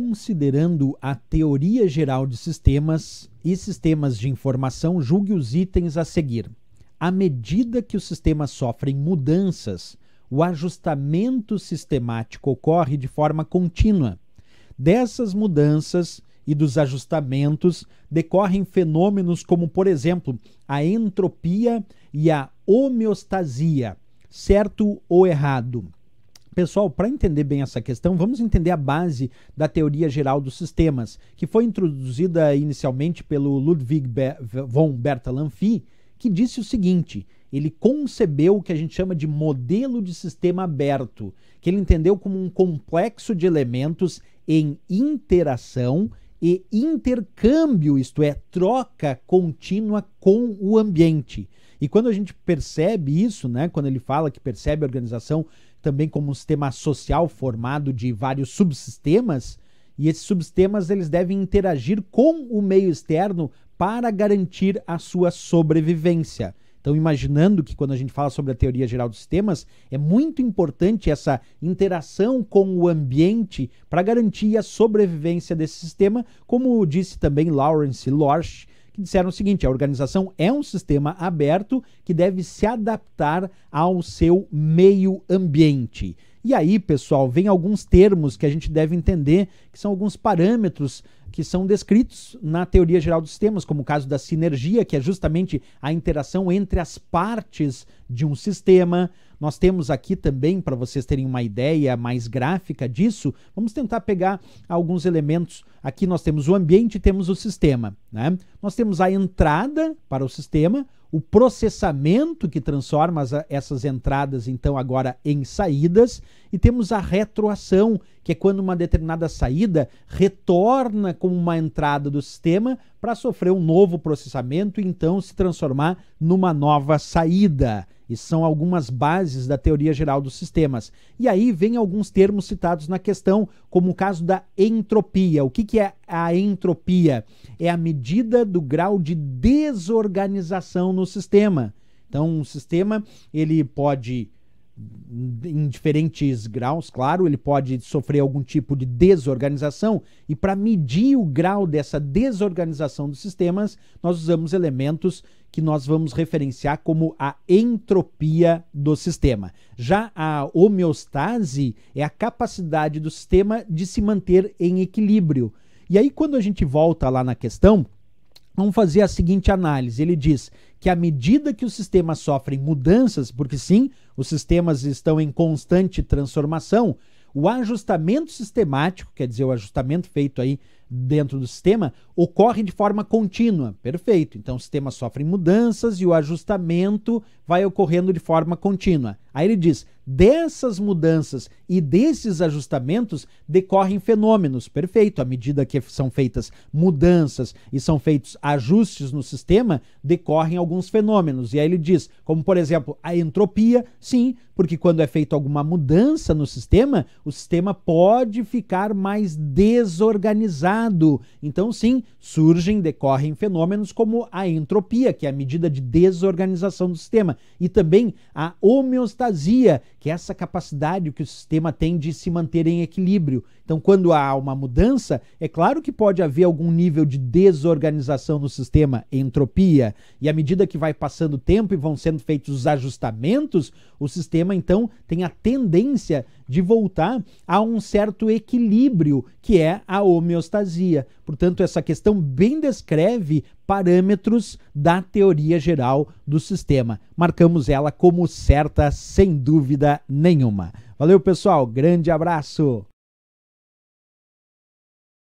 considerando a teoria geral de sistemas e sistemas de informação, julgue os itens a seguir. À medida que os sistemas sofrem mudanças, o ajustamento sistemático ocorre de forma contínua. Dessas mudanças e dos ajustamentos decorrem fenômenos como, por exemplo, a entropia e a homeostasia, certo ou errado Pessoal, para entender bem essa questão, vamos entender a base da teoria geral dos sistemas, que foi introduzida inicialmente pelo Ludwig Be von Bertalanffy, que disse o seguinte: ele concebeu o que a gente chama de modelo de sistema aberto, que ele entendeu como um complexo de elementos em interação e intercâmbio, isto é, troca contínua com o ambiente. E quando a gente percebe isso, né, quando ele fala que percebe a organização também como um sistema social formado de vários subsistemas, e esses subsistemas eles devem interagir com o meio externo para garantir a sua sobrevivência. Então, imaginando que quando a gente fala sobre a teoria geral dos sistemas, é muito importante essa interação com o ambiente para garantir a sobrevivência desse sistema, como disse também Lawrence Lorsch, que disseram o seguinte: a organização é um sistema aberto que deve se adaptar ao seu meio ambiente. E aí, pessoal, vem alguns termos que a gente deve entender, que são alguns parâmetros que são descritos na teoria geral dos sistemas, como o caso da sinergia, que é justamente a interação entre as partes de um sistema, nós temos aqui também, para vocês terem uma ideia mais gráfica disso, vamos tentar pegar alguns elementos. Aqui nós temos o ambiente e temos o sistema. Né? Nós temos a entrada para o sistema, o processamento que transforma essas entradas, então, agora em saídas, e temos a retroação, que é quando uma determinada saída retorna como uma entrada do sistema para sofrer um novo processamento e então se transformar numa nova saída e são algumas bases da teoria geral dos sistemas. E aí vem alguns termos citados na questão, como o caso da entropia. O que, que é a entropia? É a medida do grau de desorganização no sistema. Então, um sistema ele pode em diferentes graus, claro, ele pode sofrer algum tipo de desorganização, e para medir o grau dessa desorganização dos sistemas, nós usamos elementos que nós vamos referenciar como a entropia do sistema. Já a homeostase é a capacidade do sistema de se manter em equilíbrio. E aí, quando a gente volta lá na questão, Vamos fazer a seguinte análise. Ele diz que à medida que os sistemas sofrem mudanças, porque sim, os sistemas estão em constante transformação, o ajustamento sistemático, quer dizer, o ajustamento feito aí dentro do sistema ocorre de forma contínua. Perfeito. Então o sistema sofre mudanças e o ajustamento vai ocorrendo de forma contínua. Aí ele diz: dessas mudanças e desses ajustamentos decorrem fenômenos. Perfeito. À medida que são feitas mudanças e são feitos ajustes no sistema, decorrem alguns fenômenos. E aí ele diz, como por exemplo, a entropia, sim, porque quando é feita alguma mudança no sistema, o sistema pode ficar mais desorganizado então, sim, surgem, decorrem fenômenos como a entropia, que é a medida de desorganização do sistema, e também a homeostasia, que é essa capacidade que o sistema tem de se manter em equilíbrio. Então, quando há uma mudança, é claro que pode haver algum nível de desorganização no sistema, entropia, e à medida que vai passando o tempo e vão sendo feitos os ajustamentos, o sistema então tem a tendência de voltar a um certo equilíbrio, que é a homeostasia fazia. Portanto, essa questão bem descreve parâmetros da teoria geral do sistema. Marcamos ela como certa, sem dúvida nenhuma. Valeu, pessoal. Grande abraço.